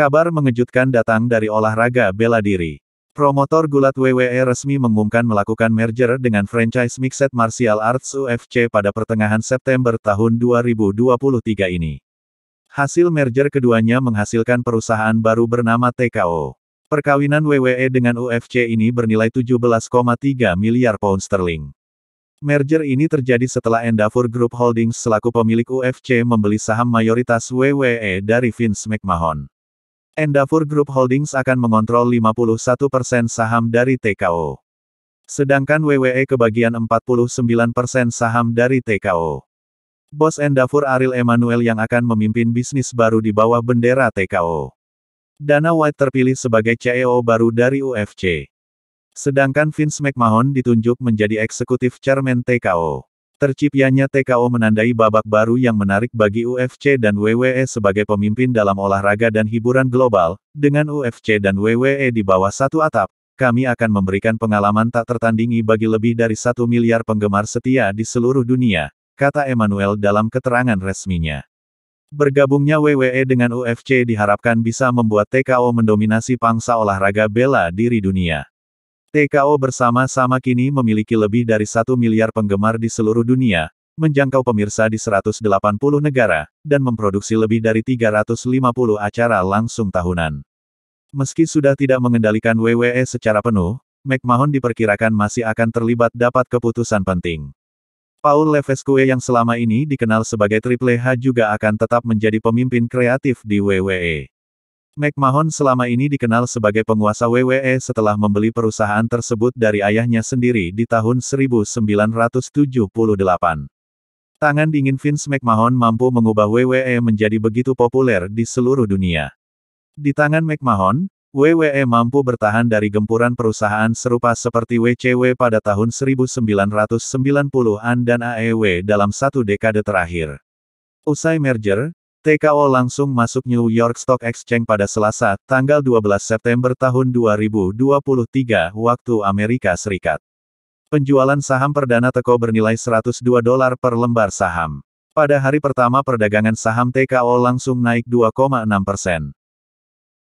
Kabar mengejutkan datang dari olahraga bela diri. Promotor gulat WWE resmi mengumumkan melakukan merger dengan franchise Mixed Martial Arts UFC pada pertengahan September tahun 2023 ini. Hasil merger keduanya menghasilkan perusahaan baru bernama TKO. Perkawinan WWE dengan UFC ini bernilai 17,3 miliar pound sterling. Merger ini terjadi setelah Endeavor Group Holdings selaku pemilik UFC membeli saham mayoritas WWE dari Vince McMahon. Endavour Group Holdings akan mengontrol 51% saham dari TKO. Sedangkan WWE kebagian 49% saham dari TKO. Bos Endavour Aril Emanuel yang akan memimpin bisnis baru di bawah bendera TKO. Dana White terpilih sebagai CEO baru dari UFC. Sedangkan Vince McMahon ditunjuk menjadi eksekutif chairman TKO. Terciptanya TKO menandai babak baru yang menarik bagi UFC dan WWE sebagai pemimpin dalam olahraga dan hiburan global. Dengan UFC dan WWE di bawah satu atap, kami akan memberikan pengalaman tak tertandingi bagi lebih dari satu miliar penggemar setia di seluruh dunia, kata Emmanuel dalam keterangan resminya. Bergabungnya WWE dengan UFC diharapkan bisa membuat TKO mendominasi pangsa olahraga bela diri dunia. TKO bersama-sama kini memiliki lebih dari satu miliar penggemar di seluruh dunia, menjangkau pemirsa di 180 negara, dan memproduksi lebih dari 350 acara langsung tahunan. Meski sudah tidak mengendalikan WWE secara penuh, McMahon diperkirakan masih akan terlibat dapat keputusan penting. Paul Levesque yang selama ini dikenal sebagai Triple H juga akan tetap menjadi pemimpin kreatif di WWE. McMahon selama ini dikenal sebagai penguasa WWE setelah membeli perusahaan tersebut dari ayahnya sendiri di tahun 1978. Tangan dingin Vince McMahon mampu mengubah WWE menjadi begitu populer di seluruh dunia. Di tangan McMahon, WWE mampu bertahan dari gempuran perusahaan serupa seperti WCW pada tahun 1990-an dan AEW dalam satu dekade terakhir. Usai merger, TKO langsung masuk New York Stock Exchange pada Selasa, tanggal 12 September tahun 2023, waktu Amerika Serikat. Penjualan saham perdana TKO bernilai 102 dolar per lembar saham. Pada hari pertama perdagangan saham TKO langsung naik 2,6 persen.